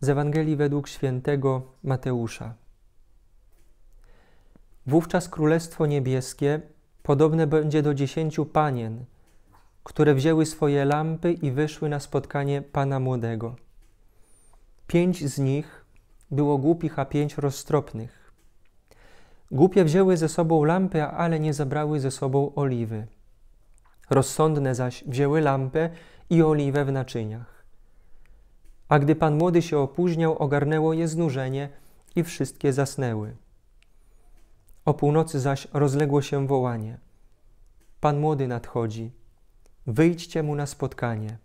z Ewangelii według świętego Mateusza. Wówczas Królestwo Niebieskie podobne będzie do dziesięciu panien, które wzięły swoje lampy i wyszły na spotkanie Pana Młodego. Pięć z nich było głupich, a pięć roztropnych. Głupie wzięły ze sobą lampy, ale nie zabrały ze sobą oliwy. Rozsądne zaś wzięły lampę i oliwę w naczyniach. A gdy pan młody się opóźniał, ogarnęło je znużenie i wszystkie zasnęły. O północy zaś rozległo się wołanie. Pan młody nadchodzi. Wyjdźcie mu na spotkanie.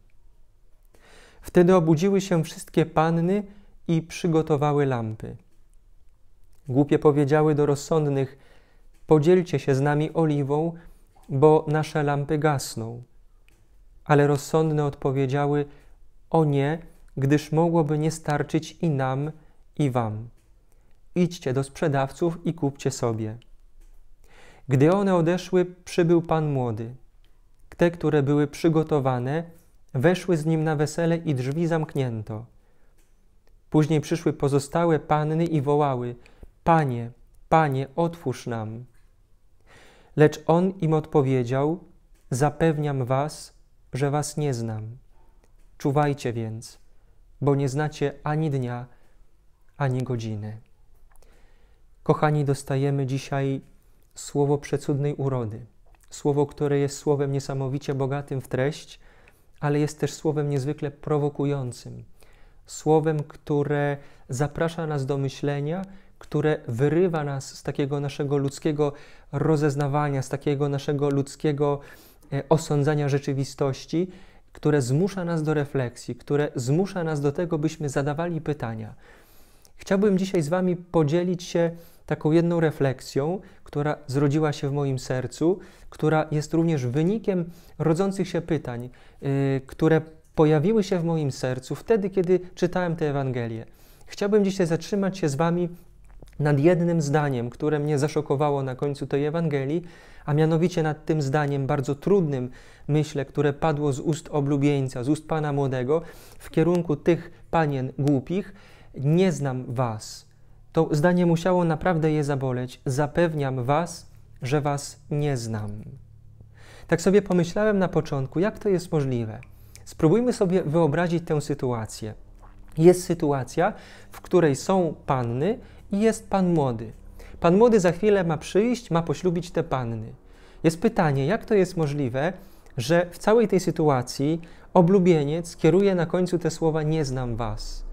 Wtedy obudziły się wszystkie panny i przygotowały lampy. Głupie powiedziały do rozsądnych: Podzielcie się z nami oliwą, bo nasze lampy gasną. Ale rozsądne odpowiedziały: O nie, gdyż mogłoby nie starczyć i nam, i wam. Idźcie do sprzedawców i kupcie sobie. Gdy one odeszły, przybył pan młody. Te, które były przygotowane, weszły z nim na wesele i drzwi zamknięto. Później przyszły pozostałe panny i wołały: Panie, panie, otwórz nam. Lecz on im odpowiedział: Zapewniam was, że was nie znam. Czuwajcie więc bo nie znacie ani dnia, ani godziny. Kochani, dostajemy dzisiaj słowo przecudnej urody. Słowo, które jest słowem niesamowicie bogatym w treść, ale jest też słowem niezwykle prowokującym. Słowem, które zaprasza nas do myślenia, które wyrywa nas z takiego naszego ludzkiego rozeznawania, z takiego naszego ludzkiego e, osądzania rzeczywistości które zmusza nas do refleksji, które zmusza nas do tego, byśmy zadawali pytania. Chciałbym dzisiaj z Wami podzielić się taką jedną refleksją, która zrodziła się w moim sercu, która jest również wynikiem rodzących się pytań, yy, które pojawiły się w moim sercu wtedy, kiedy czytałem tę Ewangelię. Chciałbym dzisiaj zatrzymać się z Wami nad jednym zdaniem, które mnie zaszokowało na końcu tej Ewangelii, a mianowicie nad tym zdaniem bardzo trudnym, myślę, które padło z ust oblubieńca, z ust pana młodego, w kierunku tych panien głupich, nie znam was. To zdanie musiało naprawdę je zaboleć. Zapewniam was, że was nie znam. Tak sobie pomyślałem na początku, jak to jest możliwe. Spróbujmy sobie wyobrazić tę sytuację. Jest sytuacja, w której są panny i jest pan młody. Pan młody za chwilę ma przyjść, ma poślubić te panny. Jest pytanie, jak to jest możliwe, że w całej tej sytuacji oblubieniec kieruje na końcu te słowa nie znam was.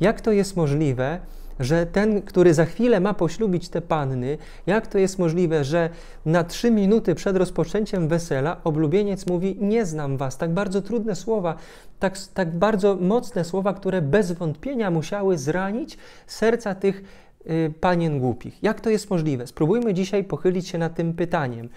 Jak to jest możliwe, że ten, który za chwilę ma poślubić te panny, jak to jest możliwe, że na trzy minuty przed rozpoczęciem wesela oblubieniec mówi: Nie znam was. Tak bardzo trudne słowa, tak, tak bardzo mocne słowa, które bez wątpienia musiały zranić serca tych Y, panien głupich. Jak to jest możliwe? Spróbujmy dzisiaj pochylić się nad tym pytaniem.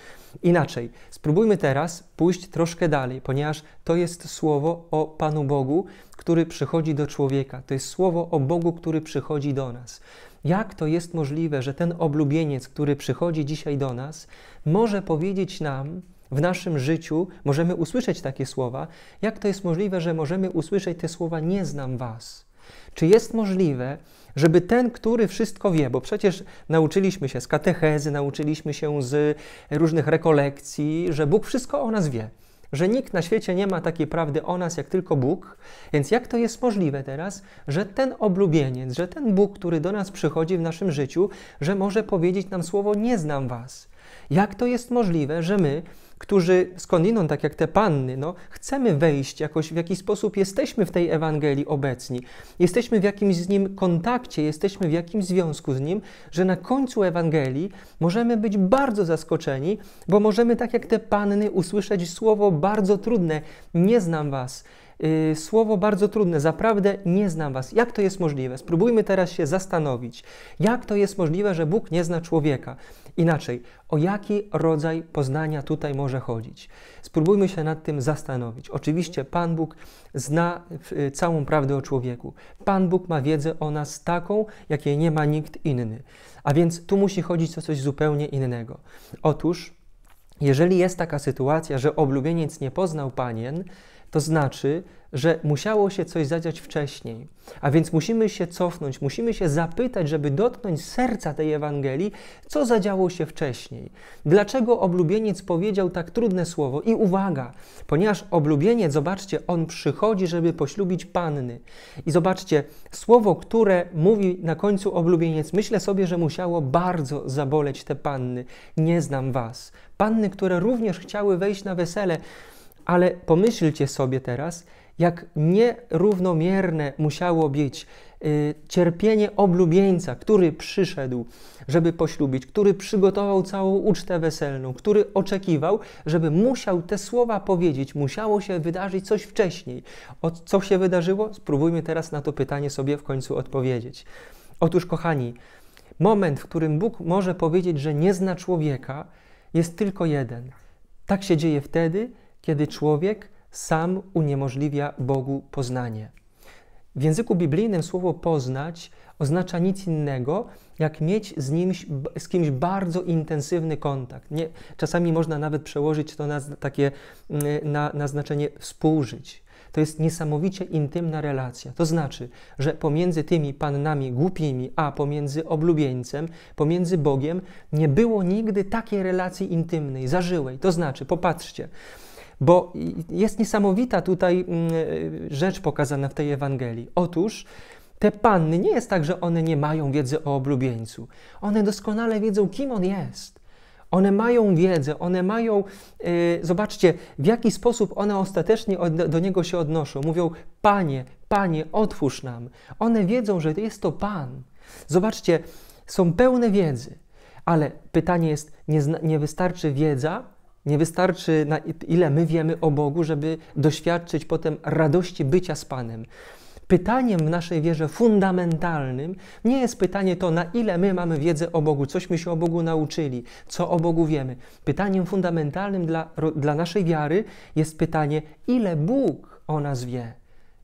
Inaczej, spróbujmy teraz pójść troszkę dalej, ponieważ to jest słowo o Panu Bogu, który przychodzi do człowieka. To jest słowo o Bogu, który przychodzi do nas. Jak to jest możliwe, że ten oblubieniec, który przychodzi dzisiaj do nas, może powiedzieć nam, w naszym życiu możemy usłyszeć takie słowa. Jak to jest możliwe, że możemy usłyszeć te słowa: Nie znam Was? Czy jest możliwe, żeby ten, który wszystko wie, bo przecież nauczyliśmy się z katechezy, nauczyliśmy się z różnych rekolekcji, że Bóg wszystko o nas wie, że nikt na świecie nie ma takiej prawdy o nas jak tylko Bóg. Więc jak to jest możliwe teraz, że ten oblubieniec, że ten Bóg, który do nas przychodzi w naszym życiu, że może powiedzieć nam słowo: Nie znam was? Jak to jest możliwe, że my, którzy skądinąd, tak jak te panny, no, chcemy wejść jakoś, w jakiś sposób jesteśmy w tej Ewangelii obecni, jesteśmy w jakimś z Nim kontakcie, jesteśmy w jakimś związku z Nim, że na końcu Ewangelii możemy być bardzo zaskoczeni, bo możemy, tak jak te panny, usłyszeć słowo bardzo trudne, nie znam Was, Y, słowo bardzo trudne, zaprawdę nie znam was. Jak to jest możliwe? Spróbujmy teraz się zastanowić. Jak to jest możliwe, że Bóg nie zna człowieka? Inaczej, o jaki rodzaj poznania tutaj może chodzić? Spróbujmy się nad tym zastanowić. Oczywiście Pan Bóg zna y, całą prawdę o człowieku. Pan Bóg ma wiedzę o nas taką, jakiej nie ma nikt inny. A więc tu musi chodzić o coś zupełnie innego. Otóż, jeżeli jest taka sytuacja, że oblubieniec nie poznał panien, to znaczy, że musiało się coś zadziać wcześniej. A więc musimy się cofnąć, musimy się zapytać, żeby dotknąć serca tej Ewangelii, co zadziało się wcześniej. Dlaczego oblubieniec powiedział tak trudne słowo? I uwaga, ponieważ oblubieniec, zobaczcie, on przychodzi, żeby poślubić panny. I zobaczcie, słowo, które mówi na końcu oblubieniec, myślę sobie, że musiało bardzo zaboleć te panny. Nie znam was. Panny, które również chciały wejść na wesele, ale pomyślcie sobie teraz, jak nierównomierne musiało być y, cierpienie oblubieńca, który przyszedł, żeby poślubić, który przygotował całą ucztę weselną, który oczekiwał, żeby musiał te słowa powiedzieć, musiało się wydarzyć coś wcześniej. O co się wydarzyło? Spróbujmy teraz na to pytanie sobie w końcu odpowiedzieć. Otóż, kochani, moment, w którym Bóg może powiedzieć, że nie zna człowieka, jest tylko jeden. Tak się dzieje wtedy, kiedy człowiek sam uniemożliwia Bogu poznanie. W języku biblijnym słowo poznać oznacza nic innego, jak mieć z, nim, z kimś bardzo intensywny kontakt. Nie, czasami można nawet przełożyć to na takie mm, na, na znaczenie współżyć. To jest niesamowicie intymna relacja. To znaczy, że pomiędzy tymi pannami głupimi, a pomiędzy oblubieńcem, pomiędzy Bogiem, nie było nigdy takiej relacji intymnej, zażyłej. To znaczy, popatrzcie, bo jest niesamowita tutaj mm, e, rzecz pokazana w tej Ewangelii. Otóż te panny nie jest tak, że one nie mają wiedzy o oblubieńcu. One doskonale wiedzą, kim on jest. One mają wiedzę, one mają. Yy, zobaczcie, w jaki sposób one ostatecznie od, do niego się odnoszą. Mówią: Panie, Panie, otwórz nam. One wiedzą, że jest to Pan. Zobaczcie, są pełne wiedzy, ale pytanie jest: nie, nie wystarczy wiedza, nie wystarczy, na ile my wiemy o Bogu, żeby doświadczyć potem radości bycia z Panem. Pytaniem w naszej wierze fundamentalnym nie jest pytanie to, na ile my mamy wiedzę o Bogu, cośmy się o Bogu nauczyli, co o Bogu wiemy. Pytaniem fundamentalnym dla, dla naszej wiary jest pytanie, ile Bóg o nas wie,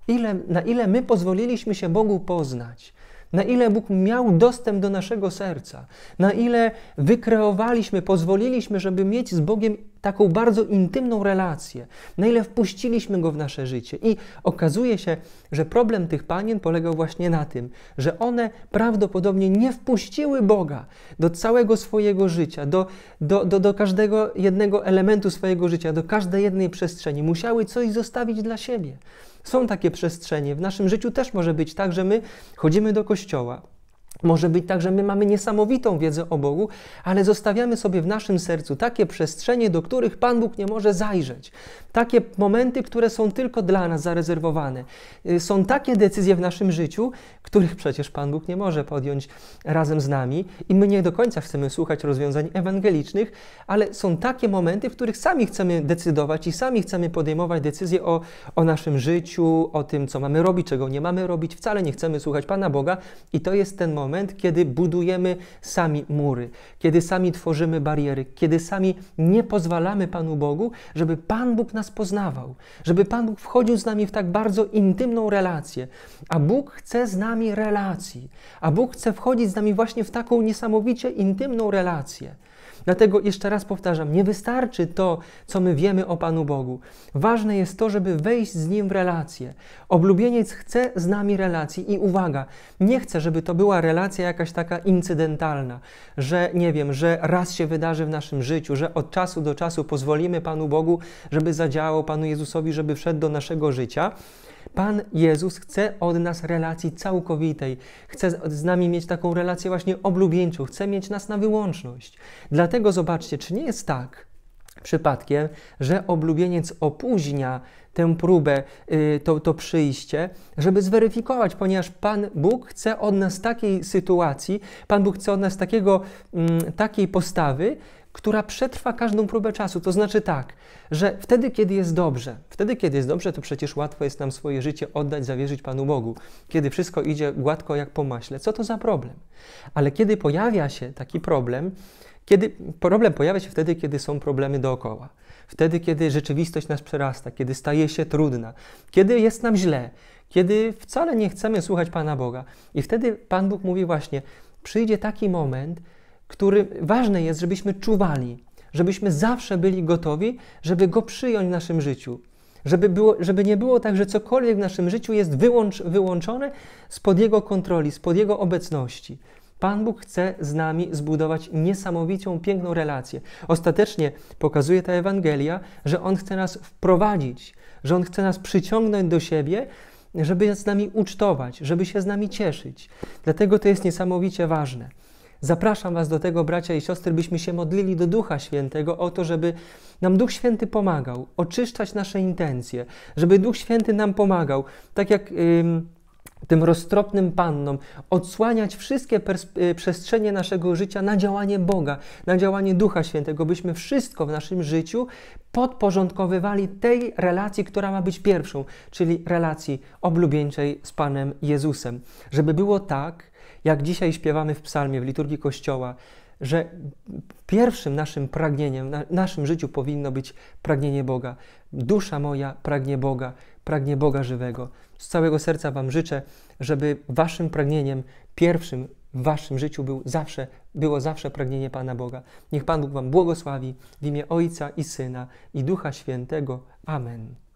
ile, na ile my pozwoliliśmy się Bogu poznać na ile Bóg miał dostęp do naszego serca, na ile wykreowaliśmy, pozwoliliśmy, żeby mieć z Bogiem taką bardzo intymną relację, na ile wpuściliśmy go w nasze życie. I okazuje się, że problem tych panien polegał właśnie na tym, że one prawdopodobnie nie wpuściły Boga do całego swojego życia, do, do, do, do każdego jednego elementu swojego życia, do każdej jednej przestrzeni. Musiały coś zostawić dla siebie. Są takie przestrzenie. W naszym życiu też może być tak, że my chodzimy do kościoła, może być tak, że my mamy niesamowitą wiedzę o Bogu, ale zostawiamy sobie w naszym sercu takie przestrzenie, do których Pan Bóg nie może zajrzeć. Takie momenty, które są tylko dla nas zarezerwowane. Y, są takie decyzje w naszym życiu, których przecież Pan Bóg nie może podjąć razem z nami i my nie do końca chcemy słuchać rozwiązań ewangelicznych, ale są takie momenty, w których sami chcemy decydować i sami chcemy podejmować decyzje o, o naszym życiu, o tym, co mamy robić, czego nie mamy robić. Wcale nie chcemy słuchać Pana Boga i to jest ten moment, moment, kiedy budujemy sami mury, kiedy sami tworzymy bariery, kiedy sami nie pozwalamy Panu Bogu, żeby Pan Bóg nas poznawał, żeby Pan Bóg wchodził z nami w tak bardzo intymną relację. A Bóg chce z nami relacji, a Bóg chce wchodzić z nami właśnie w taką niesamowicie intymną relację. Dlatego jeszcze raz powtarzam, nie wystarczy to, co my wiemy o Panu Bogu. Ważne jest to, żeby wejść z Nim w relację. Oblubieniec chce z nami relacji i uwaga, nie chce, żeby to była relacja jakaś taka incydentalna, że nie wiem, że raz się wydarzy w naszym życiu, że od czasu do czasu pozwolimy Panu Bogu, żeby zadziałał Panu Jezusowi, żeby wszedł do naszego życia. Pan Jezus chce od nas relacji całkowitej, chce z nami mieć taką relację właśnie oblubieńczą, chce mieć nas na wyłączność. Dlatego Dlatego zobaczcie, czy nie jest tak przypadkiem, że oblubieniec opóźnia tę próbę, y, to, to przyjście, żeby zweryfikować, ponieważ Pan Bóg chce od nas takiej sytuacji, Pan Bóg chce od nas takiego, mm, takiej postawy, która przetrwa każdą próbę czasu. To znaczy tak, że wtedy, kiedy jest dobrze, wtedy, kiedy jest dobrze, to przecież łatwo jest nam swoje życie oddać, zawierzyć Panu Bogu. Kiedy wszystko idzie gładko jak po maśle, co to za problem? Ale kiedy pojawia się taki problem, kiedy, problem pojawia się wtedy, kiedy są problemy dookoła. Wtedy, kiedy rzeczywistość nas przerasta, kiedy staje się trudna, kiedy jest nam źle, kiedy wcale nie chcemy słuchać Pana Boga. I wtedy Pan Bóg mówi właśnie, przyjdzie taki moment, który ważne jest, żebyśmy czuwali, żebyśmy zawsze byli gotowi, żeby Go przyjąć w naszym życiu. Żeby, było, żeby nie było tak, że cokolwiek w naszym życiu jest wyłącz, wyłączone spod Jego kontroli, spod Jego obecności. Pan Bóg chce z nami zbudować niesamowitą, piękną relację. Ostatecznie pokazuje ta Ewangelia, że On chce nas wprowadzić, że On chce nas przyciągnąć do siebie, żeby z nami ucztować, żeby się z nami cieszyć. Dlatego to jest niesamowicie ważne. Zapraszam Was do tego, bracia i siostry, byśmy się modlili do Ducha Świętego o to, żeby nam Duch Święty pomagał, oczyszczać nasze intencje, żeby Duch Święty nam pomagał. Tak jak. Yy, tym roztropnym pannom, odsłaniać wszystkie y, przestrzenie naszego życia na działanie Boga, na działanie Ducha Świętego, byśmy wszystko w naszym życiu podporządkowywali tej relacji, która ma być pierwszą, czyli relacji oblubieńczej z Panem Jezusem. Żeby było tak, jak dzisiaj śpiewamy w psalmie, w liturgii Kościoła, że pierwszym naszym pragnieniem, w naszym życiu powinno być pragnienie Boga. Dusza moja pragnie Boga, pragnie Boga żywego. Z całego serca Wam życzę, żeby Waszym pragnieniem pierwszym w Waszym życiu był zawsze, było zawsze pragnienie Pana Boga. Niech Pan Bóg Wam błogosławi w imię Ojca i Syna i Ducha Świętego. Amen.